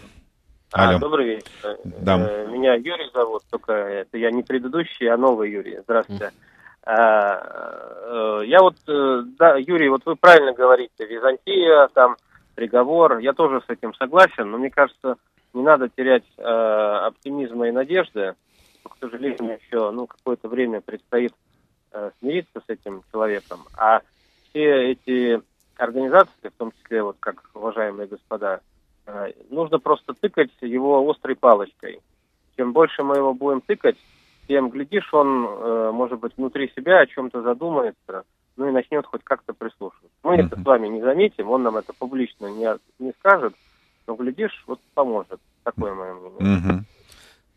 А, Алло. А, добрый вечер. Да. Э, меня Юрий зовут, только это я не предыдущий, а новый Юрий. Здравствуйте. А, э, я вот, э, да, Юрий, вот вы правильно говорите, Византия, там, приговор, я тоже с этим согласен, но мне кажется, не надо терять э, оптимизма и надежды. К сожалению, еще ну, какое-то время предстоит э, смириться с этим человеком. А все эти организации, в том числе, вот как уважаемые господа, э, нужно просто тыкать его острой палочкой. Чем больше мы его будем тыкать, тем, глядишь, он, э, может быть, внутри себя о чем-то задумается, ну и начнет хоть как-то прислушиваться. Мы это с вами не заметим, он нам это публично не, не скажет, но, глядишь, вот поможет. Такое мое мнение. Uh-huh.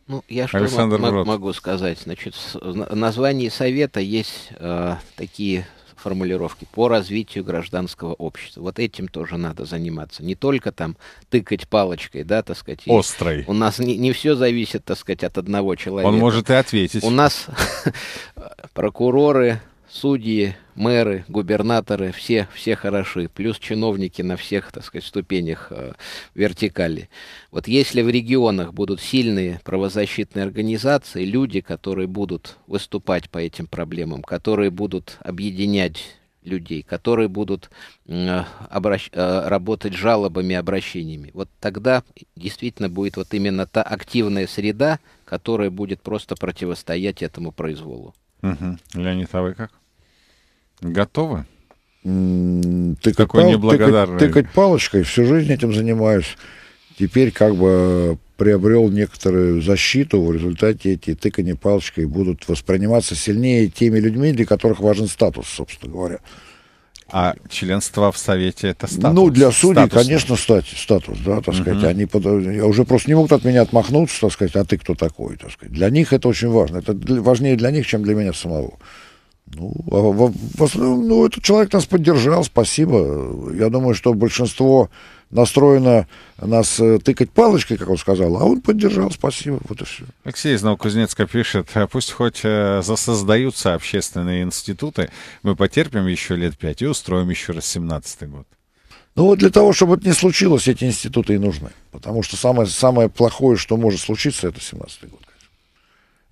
Ну, я что Александр м- могу сказать? Значит, в названии совета есть э, такие формулировки по развитию гражданского общества. Вот этим тоже надо заниматься. Не только там тыкать палочкой, да, так сказать. Острой. У нас не, не все зависит, так сказать, от одного человека. Он может и ответить. У нас прокуроры, судьи, мэры, губернаторы, все, все хороши, плюс чиновники на всех, так сказать, ступенях э, вертикали. Вот если в регионах будут сильные правозащитные организации, люди, которые будут выступать по этим проблемам, которые будут объединять людей, которые будут э, обращ... Э, работать жалобами, обращениями. Вот тогда действительно будет вот именно та активная среда, которая будет просто противостоять этому произволу. Угу. Леонид, а вы как? Готовы? Тыкать, Какой пал, неблагодарный. Тыкать, тыкать палочкой, всю жизнь этим занимаюсь. Теперь как бы приобрел некоторую защиту, в результате эти тыкания палочкой будут восприниматься сильнее теми людьми, для которых важен статус, собственно говоря. А членство в Совете это статус? Ну, для судей, статус. конечно, стат, статус, да, так сказать. Угу. Они под, уже просто не могут от меня отмахнуться, так сказать, а ты кто такой, так сказать. Для них это очень важно. Это важнее для них, чем для меня самого. Ну, а в, в основном, ну, этот человек нас поддержал, спасибо. Я думаю, что большинство настроено нас э, тыкать палочкой, как он сказал, а он поддержал, спасибо, вот и все. Алексей из Новокузнецка пишет, «А пусть хоть э, засоздаются общественные институты, мы потерпим еще лет пять и устроим еще раз семнадцатый год. Ну вот для того, чтобы это не случилось, эти институты и нужны. Потому что самое, самое плохое, что может случиться, это 17-й год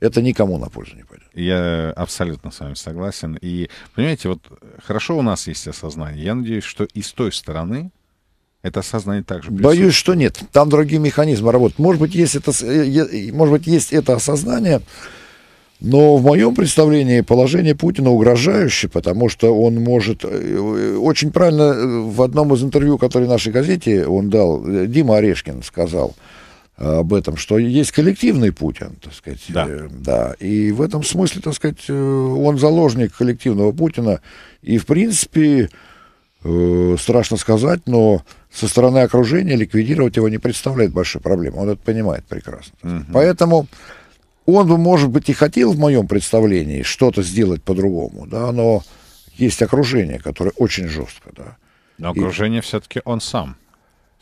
это никому на пользу не пойдет. Я абсолютно с вами согласен. И, понимаете, вот хорошо у нас есть осознание. Я надеюсь, что и с той стороны это осознание также Боюсь, что нет. Там другие механизмы работают. Может быть, есть это, э, э, может быть, есть это осознание, но в моем представлении положение Путина угрожающее, потому что он может... Э, очень правильно в одном из интервью, которое нашей газете он дал, Дима Орешкин сказал, об этом, что есть коллективный Путин, так сказать. Да. Э, да. И в этом смысле, так сказать, э, он заложник коллективного Путина. И, в принципе, э, страшно сказать, но со стороны окружения ликвидировать его не представляет большой проблемы. Он это понимает прекрасно. Угу. Поэтому он бы, может быть, и хотел в моем представлении что-то сделать по-другому, да, но есть окружение, которое очень жестко, да. Но окружение и... все-таки он сам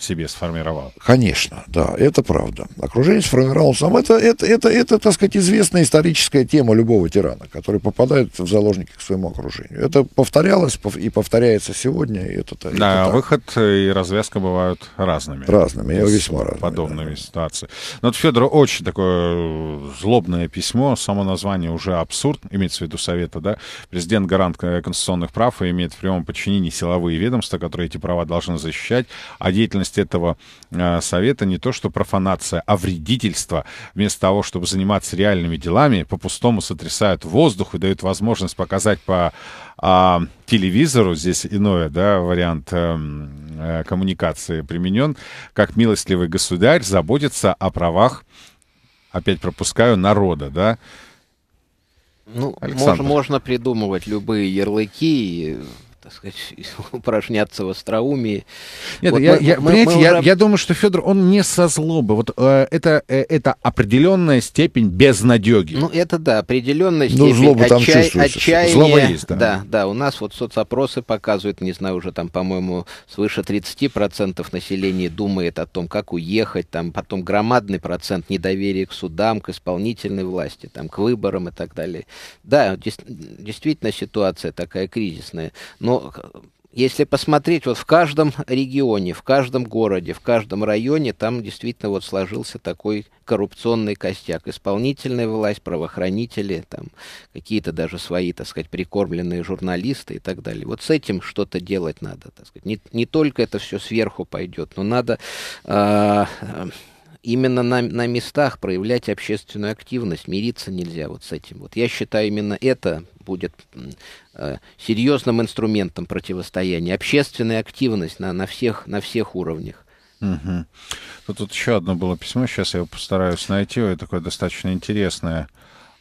себе сформировал. Конечно, да, это правда. Окружение сформировало сам. Это, это, это, это, так сказать, известная историческая тема любого тирана, который попадает в заложники к своему окружению. Это повторялось и повторяется сегодня. И это, да, это выход и развязка бывают разными. Разными, и весьма разными. Подобными да. ситуациями. Но ну вот Федор очень такое злобное письмо, само название уже абсурд, имеется в виду Совета, да? Президент гарант конституционных прав и имеет в прямом подчинении силовые ведомства, которые эти права должны защищать, а деятельность часть этого а, совета не то что профанация, а вредительство. Вместо того, чтобы заниматься реальными делами, по-пустому сотрясают воздух и дают возможность показать по а, телевизору, здесь иное, да, вариант эм, э, коммуникации применен, как милостливый государь заботится о правах, опять пропускаю, народа, да, ну, Александр. можно, можно придумывать любые ярлыки, так сказать, упражняться в остроумии. Нет, вот я, мы, я, мы, понимаете, мы я, уже... я думаю, что Федор, он не со злобы. Вот э, это, э, это определенная степень безнадеги. Ну, это да, определенная ну, степень злоба отча... там чувствуется. отчаяние. Злоба есть, да. Да, да, у нас вот соцопросы показывают, не знаю, уже там, по-моему, свыше 30% населения думает о том, как уехать, там потом громадный процент недоверия к судам, к исполнительной власти, там, к выборам и так далее. Да, действительно ситуация такая кризисная. Но но ну, если посмотреть, вот в каждом регионе, в каждом городе, в каждом районе, там действительно вот сложился такой коррупционный костяк. Исполнительная власть, правоохранители, там какие-то даже свои, так сказать, прикормленные журналисты и так далее. Вот с этим что-то делать надо, так сказать. Не, не только это все сверху пойдет, но надо... Э, именно на, на местах проявлять общественную активность, мириться нельзя вот с этим. Вот я считаю, именно это будет э, серьезным инструментом противостояния. Общественная активность на, на, всех, на всех уровнях. Угу. Тут, тут еще одно было письмо, сейчас я его постараюсь найти, такое достаточно интересное.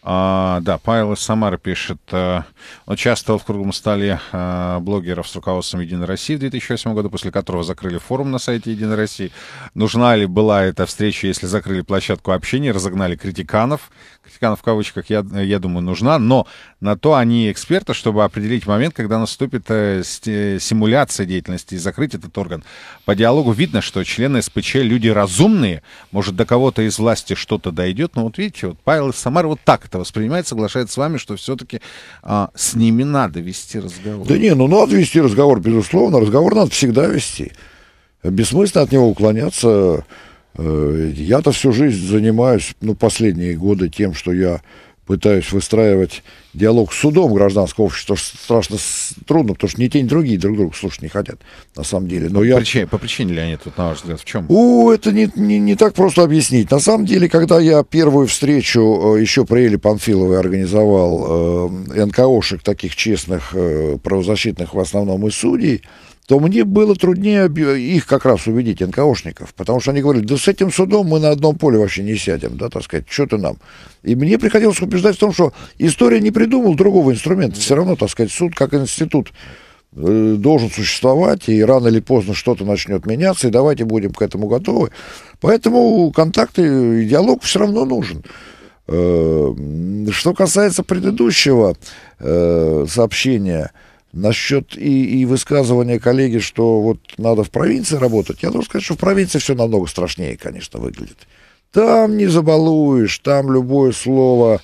А, да, Павел из Самары пишет. А, э, участвовал в круглом столе э, блогеров с руководством «Единой России» в 2008 году, после которого закрыли форум на сайте «Единой России». Нужна ли была эта встреча, если закрыли площадку общения, разогнали критиканов? Критиканов в кавычках, я, я думаю, нужна. Но на то они эксперты, чтобы определить момент, когда наступит э, симуляция деятельности и закрыть этот орган. По диалогу видно, что члены СПЧ люди разумные. Может, до кого-то из власти что-то дойдет. Но вот видите, вот Павел из Самары вот так это воспринимает, соглашается с вами, что все-таки а, с ними надо вести разговор. Да не, ну надо вести разговор, безусловно. Разговор надо всегда вести. Бессмысленно от него уклоняться. Э, я-то всю жизнь занимаюсь, ну, последние годы тем, что я пытаюсь выстраивать диалог с судом гражданского общества, что страшно трудно, потому что ни те, ни другие друг друга слушать не хотят, на самом деле. Но по, я... причине, по причине ли они тут, на ваш взгляд, в чем? О, это не, не, не так просто объяснить. На самом деле, когда я первую встречу э, еще при Эле Панфиловой организовал э, НКОшек, таких честных э, правозащитных в основном и судей, то мне было труднее э, их как раз убедить, НКОшников, потому что они говорили, да с этим судом мы на одном поле вообще не сядем, да, так сказать, что ты нам. И мне приходилось убеждать в том, что история не придумала другого инструмента, все равно, так сказать, суд как институт э, должен существовать, и рано или поздно что-то начнет меняться, и давайте будем к этому готовы. Поэтому контакты и диалог все равно нужен. Э, что касается предыдущего сообщения, Насчет и, и высказывания коллеги, что вот надо в провинции работать, я должен сказать, что в провинции все намного страшнее, конечно, выглядит. Там не забалуешь, там любое слово,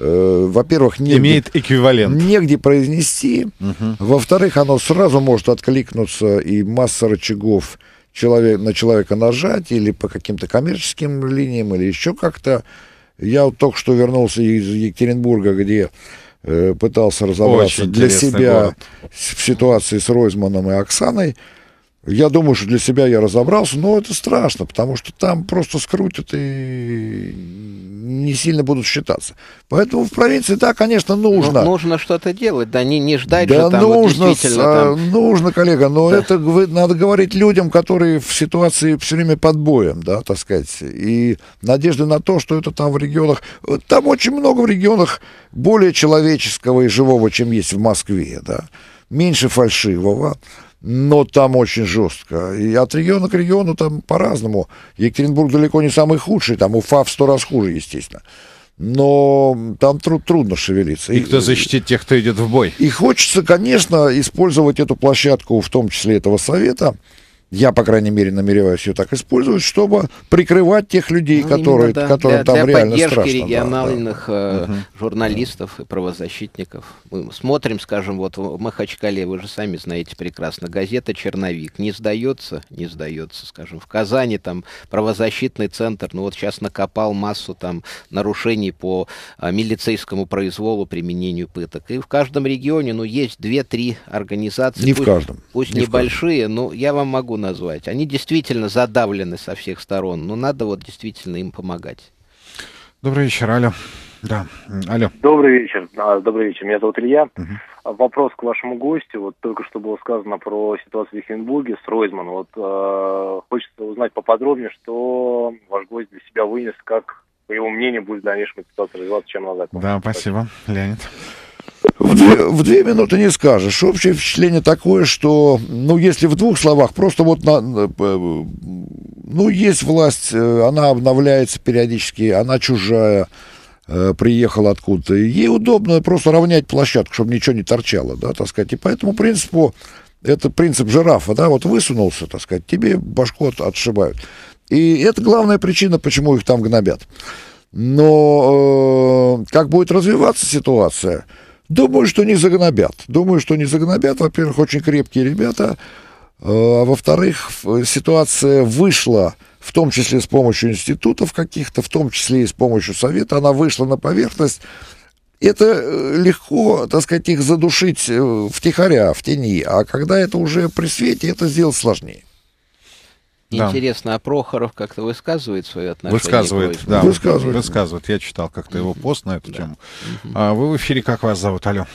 э, во-первых, негде, имеет эквивалент. Негде произнести, угу. во-вторых, оно сразу может откликнуться и масса рычагов человек, на человека нажать или по каким-то коммерческим линиям или еще как-то. Я вот только что вернулся из Екатеринбурга, где Э, пытался разобраться Очень для себя город. в ситуации с Ройзманом и Оксаной. Я думаю, что для себя я разобрался, но это страшно, потому что там просто скрутят и не сильно будут считаться. Поэтому в провинции, да, конечно, нужно. Ну, нужно что-то делать, да, не, не ждать да, же там нужно, вот действительно. А, там... Нужно, коллега, но да. это надо говорить людям, которые в ситуации все время под боем, да, так сказать, и надежды на то, что это там в регионах... Там очень много в регионах более человеческого и живого, чем есть в Москве, да, меньше фальшивого, но там очень жестко. И от региона к региону там по-разному. Екатеринбург далеко не самый худший, там Уфа в сто раз хуже, естественно. Но там труд, трудно шевелиться. И кто защитит тех, кто идет в бой? И хочется, конечно, использовать эту площадку, в том числе этого совета, я, по крайней мере, намереваюсь ее так использовать, чтобы прикрывать тех людей, ну, которые, да. которым для, там для реально поддержки страшно. региональных да, да. Э, журналистов и правозащитников. Мы смотрим, скажем, вот в Махачкале, вы же сами знаете прекрасно, газета «Черновик» не сдается, не сдается, скажем, в Казани там правозащитный центр, ну вот сейчас накопал массу там нарушений по а, милицейскому произволу, применению пыток. И в каждом регионе, ну, есть две-три организации. Не пусть, в каждом. Пусть не небольшие, каждом. но я вам могу назвать. Они действительно задавлены со всех сторон, но надо вот действительно им помогать. Добрый вечер, алло. Да, алло. Добрый вечер. А, добрый вечер, меня зовут Илья. Угу. Вопрос к вашему гостю. Вот только что было сказано про ситуацию в Екатеринбурге с Ройзманом. Вот э, хочется узнать поподробнее, что ваш гость для себя вынес, как, по его мнению, будет в дальнейшем ситуация развиваться, чем назад. Да, спасибо, Леонид. В две, в две минуты не скажешь. Общее впечатление такое, что, ну, если в двух словах, просто вот, на, ну, есть власть, э, она обновляется периодически, она чужая, э, приехала откуда-то. Ей удобно просто равнять площадку, чтобы ничего не торчало, да, так сказать. И по этому принципу, это принцип жирафа, да, вот высунулся, так сказать, тебе башку от, отшибают. И это главная причина, почему их там гнобят. Но э, как будет развиваться ситуация – Думаю, что не загнобят. Думаю, что не загнобят. Во-первых, очень крепкие ребята. А, а во-вторых, ситуация вышла, в том числе с помощью институтов каких-то, в том числе и с помощью совета, она вышла на поверхность. Это э, легко, так сказать, их задушить э, втихаря, в тени. А когда это уже при свете, это сделать сложнее. Да. Интересно, а Прохоров как-то высказывает свое отношение? Высказывает, да. Высказывает. Высказывает. Я читал как-то его пост на эту да. тему. А вы в эфире, как вас зовут? Алло.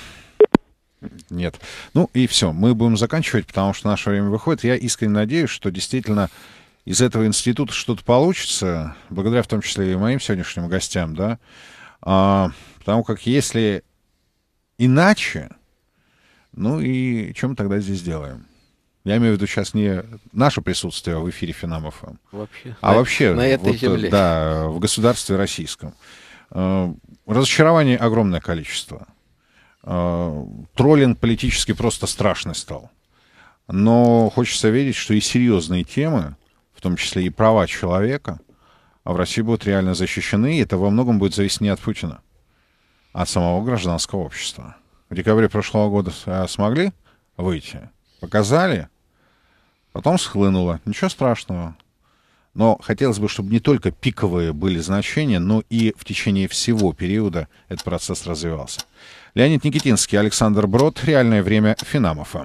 Нет. Ну и все. Мы будем заканчивать, потому что наше время выходит. Я искренне надеюсь, что действительно из этого института что-то получится, благодаря в том числе и моим сегодняшним гостям, да. А, потому как если иначе, ну и чем тогда здесь делаем? Я имею в виду сейчас не наше присутствие в эфире Финамов, а вообще. а на, вообще на этой вот, э, земле. Да, в государстве российском. Э, Разочарований огромное количество. Э, троллинг политически просто страшный стал. Но хочется верить, что и серьезные темы, в том числе и права человека, в России будут реально защищены, и это во многом будет зависеть не от Путина, а от самого гражданского общества. В декабре прошлого года смогли выйти показали, потом схлынуло. Ничего страшного. Но хотелось бы, чтобы не только пиковые были значения, но и в течение всего периода этот процесс развивался. Леонид Никитинский, Александр Брод. Реальное время Финамов.